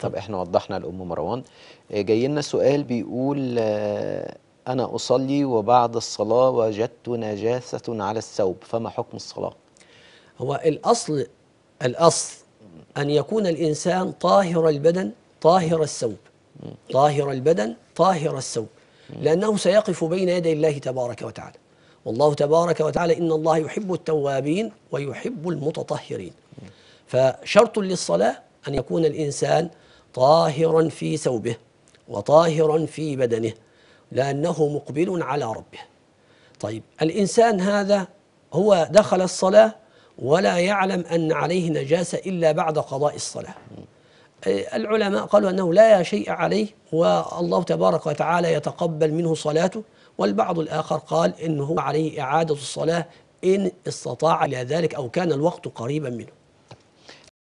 طب احنا وضحنا لأم مروان آه، جاي لنا سؤال بيقول آه، أنا أصلي وبعد الصلاة وجدت نجاسة على الثوب فما حكم الصلاة؟ هو الأصل الأصل أن يكون الإنسان طاهر البدن طاهر الثوب طاهر البدن طاهر الثوب لأنه سيقف بين يدي الله تبارك وتعالى والله تبارك وتعالى إن الله يحب التوابين ويحب المتطهرين فشرط للصلاة أن يكون الإنسان طاهرا في ثوبه وطاهرا في بدنه لأنه مقبل على ربه طيب الإنسان هذا هو دخل الصلاة ولا يعلم أن عليه نجاسة إلا بعد قضاء الصلاة العلماء قالوا أنه لا شيء عليه والله تبارك وتعالى يتقبل منه صلاته والبعض الآخر قال إنه عليه إعادة الصلاة إن استطاع إلى ذلك أو كان الوقت قريبا منه